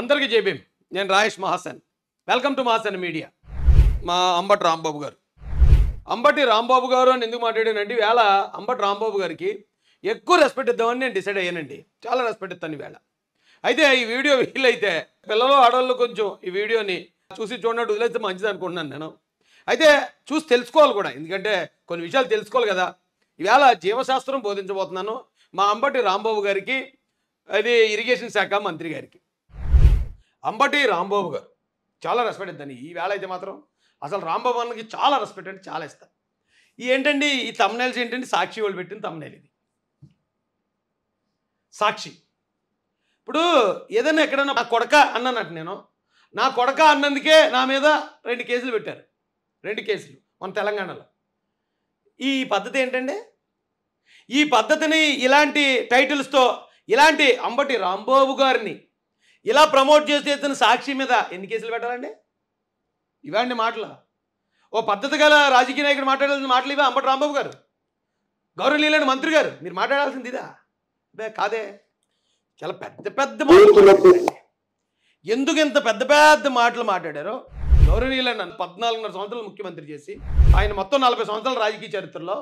అందరికీ జేబీం నేను Rayesh Mahasan welcome to Mahasan media మా అంబటి రాంబాబు గారు అంబటి రాంబాబు గారు అని ఎందుకు మాట్లాడానండి వేళ అంబటి రాంబాబు గారికి ఎక్కువ రెస్పెక్ట్ ఇద్దామని నేను డిసైడ్ అయ్యానండి చాలా రెస్పెక్ట్ ఇస్తాను వేళ అయితే ఈ వీడియో వీలైతే పిల్లలు ఆడవాళ్ళు కొంచెం ఈ వీడియోని చూసి చూడనట్టు వదిలేస్తే మంచిది అనుకుంటున్నాను నేను అయితే చూసి తెలుసుకోవాలి కూడా ఎందుకంటే కొన్ని విషయాలు తెలుసుకోవాలి కదా ఈవేళ జీవశాస్త్రం బోధించబోతున్నాను మా అంబటి రాంబాబు గారికి అది ఇరిగేషన్ శాఖ మంత్రి గారికి అంబటి రాంబాబు గారు చాలా రెస్పెక్ట్ ఇద్దాను ఈ వేళ అయితే మాత్రం అసలు రాంబాబు అన్నకి చాలా రెస్పెక్ట్ అంటే చాలా ఇస్తాను ఏంటండి ఈ తమ్నైల్స్ ఏంటండి సాక్షి వాళ్ళు పెట్టిన తమ్నైల్ ఇది సాక్షి ఇప్పుడు ఏదైనా ఎక్కడన్నా నా కొడక అన్నానట నేను నా కొడక అన్నందుకే నా మీద రెండు కేసులు పెట్టారు రెండు కేసులు మన తెలంగాణలో ఈ పద్ధతి ఏంటండి ఈ పద్ధతిని ఇలాంటి టైటిల్స్తో ఇలాంటి అంబటి రాంబాబు గారిని ఇలా ప్రమోట్ చేస్తే ఇతను సాక్షి మీద ఎన్ని కేసులు పెట్టాలండి ఇవండి మాటలు ఓ పద్ధతి గల రాజకీయ నాయకుడు మాట్లాడాల్సిన మాటలు ఇవే అంబటి రాంబాబు గారు గౌరవనీయులైన మంత్రి గారు మీరు మాట్లాడాల్సింది ఇదా అదే కాదే చాలా పెద్ద పెద్ద మాటలు ఎందుకు ఇంత పెద్ద పెద్ద మాటలు మాట్లాడారో నన్ను పద్నాలుగున్నర సంవత్సరాలు ముఖ్యమంత్రి చేసి ఆయన మొత్తం నలభై సంవత్సరాల రాజకీయ చరిత్రలో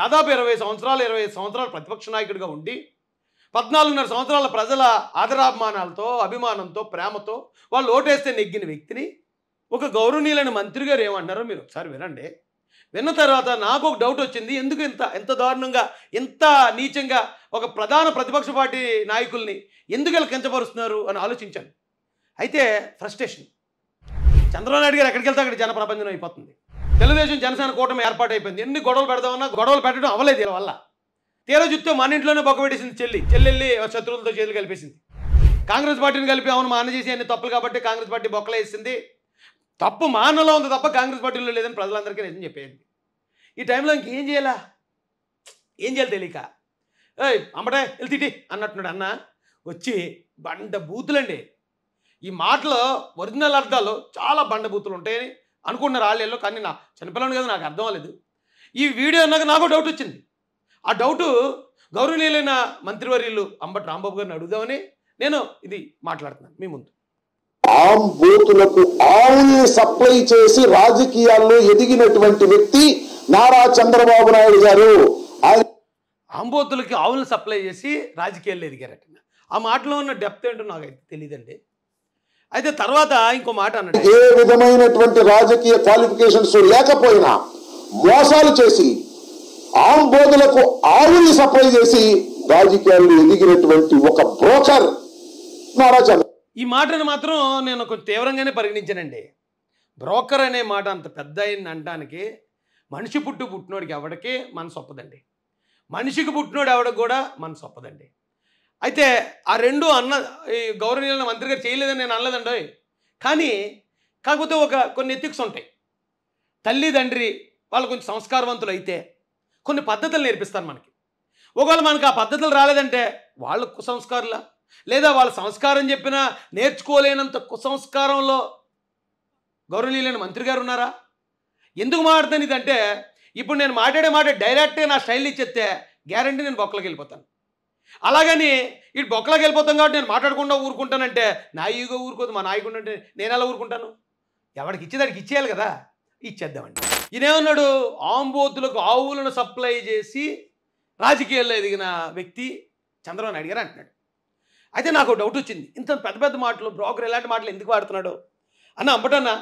దాదాపు ఇరవై సంవత్సరాలు ఇరవై సంవత్సరాలు ప్రతిపక్ష నాయకుడిగా ఉండి పద్నాలుగున్నర సంవత్సరాల ప్రజల ఆదరాభిమానాలతో అభిమానంతో ప్రేమతో వాళ్ళు ఓటేస్తే నెగ్గిన వ్యక్తిని ఒక గౌరవనీయులైన మంత్రి గారు ఏమంటారో మీరు ఒకసారి వినండి విన్న తర్వాత నాకు ఒక డౌట్ వచ్చింది ఎందుకు ఇంత ఎంత దారుణంగా ఇంత నీచంగా ఒక ప్రధాన ప్రతిపక్ష పార్టీ నాయకుల్ని ఎందుకు ఇలా కించపరుస్తున్నారు అని ఆలోచించాను అయితే ఫ్రస్ట్రేషన్ చంద్రబాబు నాయుడు గారు ఎక్కడికి వెళ్తే అక్కడ జనప్రపంచం అయిపోతుంది తెలుగుదేశం జనసేన కూటమి ఏర్పాటు అయిపోయింది ఎన్ని గొడవలు పెడదామన్నా గొడవలు పెట్టడం అవ్వలేదు వల్ల తీర చూస్తే మన ఇంట్లోనే బొక్కబెట్టేసింది చెల్లి చెల్లెళ్ళి శత్రువులతో చేతులు కలిపేసింది కాంగ్రెస్ పార్టీని కలిపి అవును మా అన్న చేసి అన్ని తప్పులు కాబట్టి కాంగ్రెస్ పార్టీ బొక్కలు వేసింది తప్పు మా అన్నలో ఉంది తప్ప కాంగ్రెస్ పార్టీలో లేదని ప్రజలందరికీ నిజం చెప్పేది ఈ టైంలో ఇంకేం చేయాలా ఏం చేయాలి తెలియక ఏయ్ అమ్మటే వెళ్ళి అన్నట్టున్నాడు అన్న వచ్చి బండ బూతులండి ఈ మాటలో ఒరిజినల్ అర్థాలు చాలా బండ బూతులు ఉంటాయని అనుకుంటున్నారు వాళ్ళు కానీ నా చనిపోయాను కదా నాకు అర్థం అవ్వలేదు ఈ వీడియో అన్నాక నాకు డౌట్ వచ్చింది ఆ డౌటు గౌరవనీయులైన మంత్రివర్యులు అంబటి రాంబాబు గారిని అడుగుదామని నేను ఇది మాట్లాడుతున్నాను మీ ముందు ఆమ్ బూతులకు ఆవుల్ని సప్లై చేసి రాజకీయాల్లో ఎదిగినటువంటి వ్యక్తి నారా చంద్రబాబు నాయుడు గారు ఆంబోతులకి ఆవులను సప్లై చేసి రాజకీయాల్లో ఎదిగారట ఆ మాటలో ఉన్న డెప్త్ ఏంటో నాకు అయితే తెలియదండి అయితే తర్వాత ఇంకో మాట అన్నాడు ఏ విధమైనటువంటి రాజకీయ క్వాలిఫికేషన్స్ లేకపోయినా మోసాలు చేసి బోధలకు ఆవుని సప్లై చేసి రాజకీయాల్లో ఎదిగినటువంటి ఒక బ్రోకర్ ఈ మాటను మాత్రం నేను కొంచెం తీవ్రంగానే పరిగణించానండి బ్రోకర్ అనే మాట అంత పెద్ద అయింది అనడానికి మనిషి పుట్టు పుట్టినోడికి ఎవడికి మనసు ఒప్పదండి మనిషికి పుట్టినోడు ఎవడికి కూడా మనసు ఒప్పదండి అయితే ఆ రెండు అన్న ఈ గౌరవనీయులను మంత్రి గారు చేయలేదని నేను అనలేదండి కానీ కాకపోతే ఒక కొన్ని ఎథిక్స్ ఉంటాయి తల్లి తండ్రి వాళ్ళు కొంచెం సంస్కారవంతులు అయితే కొన్ని పద్ధతులు నేర్పిస్తారు మనకి ఒకవేళ మనకు ఆ పద్ధతులు రాలేదంటే వాళ్ళ కుసంస్కారుల లేదా వాళ్ళ సంస్కారం చెప్పినా నేర్చుకోలేనంత కుసంస్కారంలో గౌరవనీయులైన మంత్రి గారు ఉన్నారా ఎందుకు మాట్లాడుతాను ఇదంటే ఇప్పుడు నేను మాట్లాడే మాట డైరెక్ట్గా నా స్టైల్ ఇచ్చేస్తే గ్యారంటీ నేను బొక్కలకి వెళ్ళిపోతాను అలాగని ఇటు బొక్కలకి వెళ్ళిపోతాం కాబట్టి నేను మాట్లాడకుండా ఊరుకుంటానంటే నా ఈగో ఊరుకోదు మా నాయకుడు అంటే నేను ఎలా ఊరుకుంటాను ఎవరికి ఇచ్చేదానికి ఇచ్చేయాలి కదా ఇచ్చేద్దామండి ఈయనేమన్నాడు ఆంబోతులకు ఆవులను సప్లై చేసి రాజకీయాల్లో ఎదిగిన వ్యక్తి చంద్రబాబు నాయుడు గారు అంటున్నాడు అయితే నాకు డౌట్ వచ్చింది ఇంత పెద్ద పెద్ద మాటలు బ్రోకర్ ఎలాంటి మాటలు ఎందుకు వాడుతున్నాడు అన్న అంబటన్నా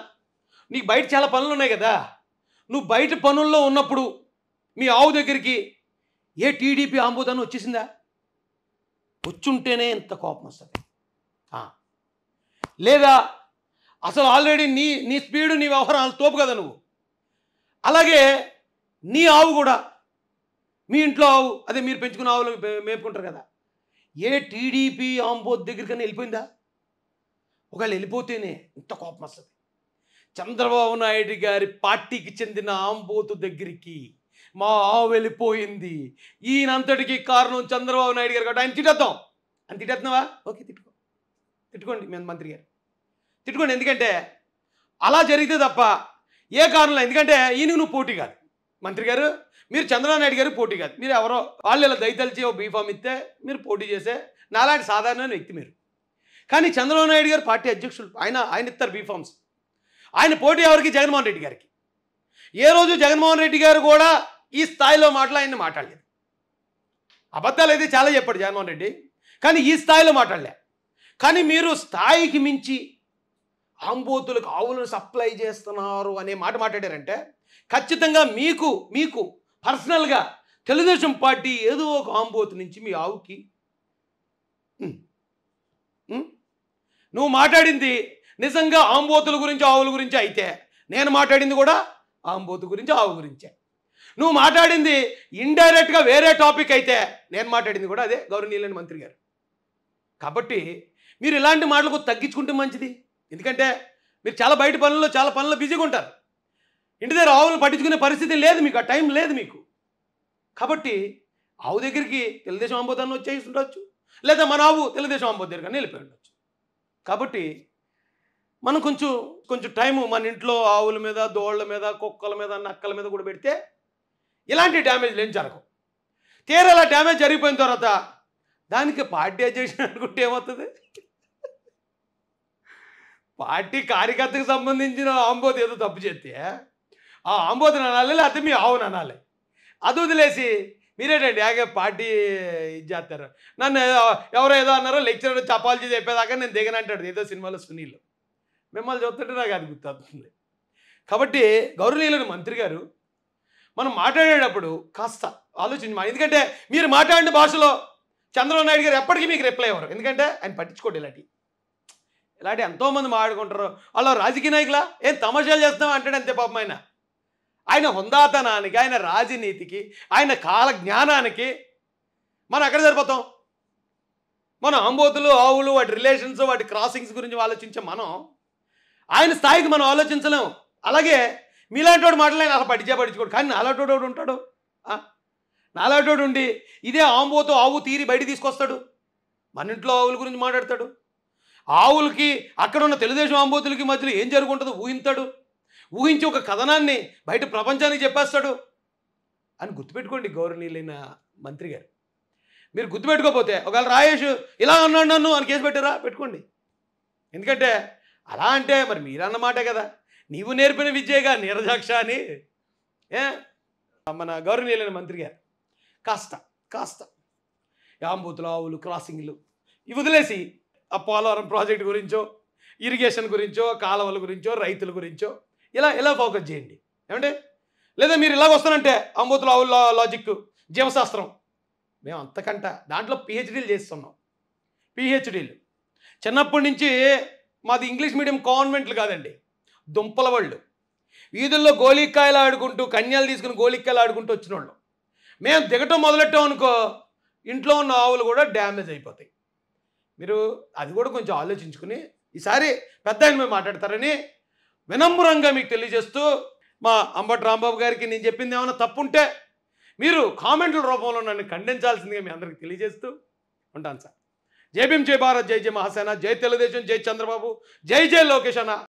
నీకు బయట చాలా పనులు ఉన్నాయి కదా నువ్వు బయట పనుల్లో ఉన్నప్పుడు మీ ఆవు దగ్గరికి ఏ టీడీపీ ఆంబోదాన్ని వచ్చేసిందా వచ్చుంటేనే ఇంత కోపం వస్తుంది లేదా అసలు ఆల్రెడీ నీ నీ స్పీడ్ నీ వ్యవహారాలు తోపు కదా నువ్వు అలాగే నీ ఆవు కూడా మీ ఇంట్లో ఆవు అదే మీరు పెంచుకున్న ఆవులు మేపుకుంటారు కదా ఏ టీడీపీ ఆంబోద్ దగ్గరికైనా వెళ్ళిపోయిందా ఒకవేళ వెళ్ళిపోతేనే ఇంత కోపం వస్తుంది చంద్రబాబు నాయుడు గారి పార్టీకి చెందిన ఆంబోతు దగ్గరికి మా ఆవు వెళ్ళిపోయింది ఈయనంతటికి కారణం చంద్రబాబు నాయుడు గారు కాబట్టి ఆయన తిట్టేద్దాం అని తిట్టేస్తున్నావా ఓకే తిట్టుకో తిట్టుకోండి మేము మంత్రి గారు తిట్టుకోండి ఎందుకంటే అలా జరిగితే తప్ప ఏ కారణంలో ఎందుకంటే ఈయనకు నువ్వు పోటీ కాదు మంత్రి గారు మీరు చంద్రబాబు నాయుడు గారు పోటీ కాదు మీరు ఎవరో వాళ్ళు ఇలా దయతలిచి ఓ బీఫామ్ ఇస్తే మీరు పోటీ చేసే నాలాంటి సాధారణమైన వ్యక్తి మీరు కానీ చంద్రబాబు నాయుడు గారు పార్టీ అధ్యక్షులు ఆయన ఆయన ఇస్తారు బీఫామ్స్ ఆయన పోటీ ఎవరికి జగన్మోహన్ రెడ్డి గారికి ఏ రోజు జగన్మోహన్ రెడ్డి గారు కూడా ఈ స్థాయిలో మాటలు ఆయన మాట్లాడలేదు అబద్ధాలు అయితే చాలా చెప్పాడు జగన్మోహన్ రెడ్డి కానీ ఈ స్థాయిలో మాట్లాడలే కానీ మీరు స్థాయికి మించి ఆంబోతులకు ఆవులను సప్లై చేస్తున్నారు అనే మాట మాట్లాడారంటే ఖచ్చితంగా మీకు మీకు పర్సనల్గా తెలుగుదేశం పార్టీ ఏదో ఒక ఆంబోతు నుంచి మీ ఆవుకి నువ్వు మాట్లాడింది నిజంగా ఆంబోతుల గురించి ఆవుల గురించి అయితే నేను మాట్లాడింది కూడా ఆంబోతు గురించి ఆవు గురించే నువ్వు మాట్లాడింది ఇండైరెక్ట్గా వేరే టాపిక్ అయితే నేను మాట్లాడింది కూడా అదే గౌరవనీయులైన మంత్రి గారు కాబట్టి మీరు ఇలాంటి మాటలకు తగ్గించుకుంటే మంచిది ఎందుకంటే మీరు చాలా బయట పనుల్లో చాలా పనుల్లో బిజీగా ఉంటారు ఇంటి దగ్గర ఆవులను పట్టించుకునే పరిస్థితి లేదు మీకు ఆ టైం లేదు మీకు కాబట్టి ఆవు దగ్గరికి తెలుగుదేశం ఆంబోదాన్ని వచ్చేసి ఉండొచ్చు లేదా మన ఆవు తెలుగుదేశం ఆంబోద దగ్గర వెళ్ళిపోయి ఉండొచ్చు కాబట్టి మనం కొంచెం కొంచెం టైము మన ఇంట్లో ఆవుల మీద దోళ్ళ మీద కుక్కల మీద నక్కల మీద కూడా పెడితే ఇలాంటి డ్యామేజ్ ఏం జరగవు తీరా డ్యామేజ్ జరిగిపోయిన తర్వాత దానికి పార్టీ అధ్యక్షుడు అనుకుంటే ఏమవుతుంది పార్టీ కార్యకర్తకు సంబంధించిన ఆంబోతి ఏదో తప్పు చేస్తే ఆ ఆంబోతిని అనాలి లేకపోతే మీ ఆవును అనాలి అది వదిలేసి మీరేటండి యాగే పార్టీ ఇది చేస్తారు నన్ను ఎవరో ఏదో అన్నారో లెక్చరర్ చేసి చెప్పేదాకా నేను దిగనంటాడు ఏదో సినిమాలో సునీల్ మిమ్మల్ని చూస్తుంటే నాకు అది గుర్తుంది కాబట్టి గౌరవనీయులను మంత్రి గారు మనం మాట్లాడేటప్పుడు కాస్త ఆలోచించమా ఎందుకంటే మీరు మాట్లాడిన భాషలో చంద్రబాబు నాయుడు గారు ఎప్పటికీ మీకు రిప్లై అవ్వరు ఎందుకంటే ఆయన పట్టించుకోండి ఇలాంటివి ఇలాంటి ఎంతోమంది మాట్లాడుకుంటారు వాళ్ళు రాజకీయ నాయకులా ఏం తమాషాలు చేస్తాం అంటాడు అంతే పాపం ఆయన ఆయన హుందాతనానికి ఆయన రాజనీతికి ఆయన కాల జ్ఞానానికి మనం ఎక్కడ సరిపోతాం మనం ఆంబోతులు ఆవులు వాటి రిలేషన్స్ వాటి క్రాసింగ్స్ గురించి ఆలోచించే మనం ఆయన స్థాయికి మనం ఆలోచించలేం అలాగే మీలాంటి వాడు మాటలు అలా పడిచే పడిచుకోడు కానీ నాలాంటి ఉంటాడు నాలాంటి ఉండి ఇదే ఆంబోతో ఆవు తీరి బయట తీసుకొస్తాడు మన ఇంట్లో ఆవుల గురించి మాట్లాడతాడు ఆవులకి అక్కడున్న తెలుగుదేశం ఆంబోతులకి మధ్యలో ఏం జరుగుంటుందో ఊహించాడు ఊహించి ఒక కథనాన్ని బయట ప్రపంచానికి చెప్పేస్తాడు అని గుర్తుపెట్టుకోండి గౌరవనీయులైన మంత్రి గారు మీరు గుర్తుపెట్టుకోపోతే ఒకవేళ రాయేష్ ఇలా అన్నాడు నన్ను అని కేసు పెట్టారా పెట్టుకోండి ఎందుకంటే అలా అంటే మరి మీరన్నమాటే కదా నీవు నేర్పిన విద్యగా నిరదాక్ష అని ఏ మన గౌరవనీయులైన మంత్రి గారు కాస్త కాస్త యాంబూతులు ఆవులు క్రాసింగ్లు ఇవి వదిలేసి ఆ పోలవరం ప్రాజెక్ట్ గురించో ఇరిగేషన్ గురించో కాలువల గురించో రైతుల గురించో ఇలా ఇలా ఫోకస్ చేయండి ఏమంటే లేదా మీరు ఇలాగ వస్తానంటే అంబోతుల ఆవుల లాజిక్ జీవశాస్త్రం మేము అంతకంట దాంట్లో పిహెచ్డీలు చేస్తున్నాం పిహెచ్డీలు చిన్నప్పటి నుంచి మాది ఇంగ్లీష్ మీడియం కాన్వెంట్లు కాదండి దుంపల వాళ్ళు వీధుల్లో గోళీకాయలు ఆడుకుంటూ కన్యాలు తీసుకుని గోళీకాయలు ఆడుకుంటూ వచ్చిన వాళ్ళు మేము దిగటం మొదలెట్టాం అనుకో ఇంట్లో ఉన్న ఆవులు కూడా డ్యామేజ్ అయిపోతాయి మీరు అది కూడా కొంచెం ఆలోచించుకుని ఈసారి పెద్ద ఆయన మేము మాట్లాడతారని వినమ్రంగా మీకు తెలియజేస్తూ మా అంబటి రాంబాబు గారికి నేను చెప్పింది ఏమైనా తప్పుంటే మీరు కామెంట్ల రూపంలో నన్ను ఖండించాల్సిందిగా మీ అందరికి తెలియజేస్తూ ఉంటాను సార్ జై భీమ్ జై భారత్ జై జై మహాసేన జై తెలుగుదేశం జై చంద్రబాబు జై జై లోకేష్ అన్న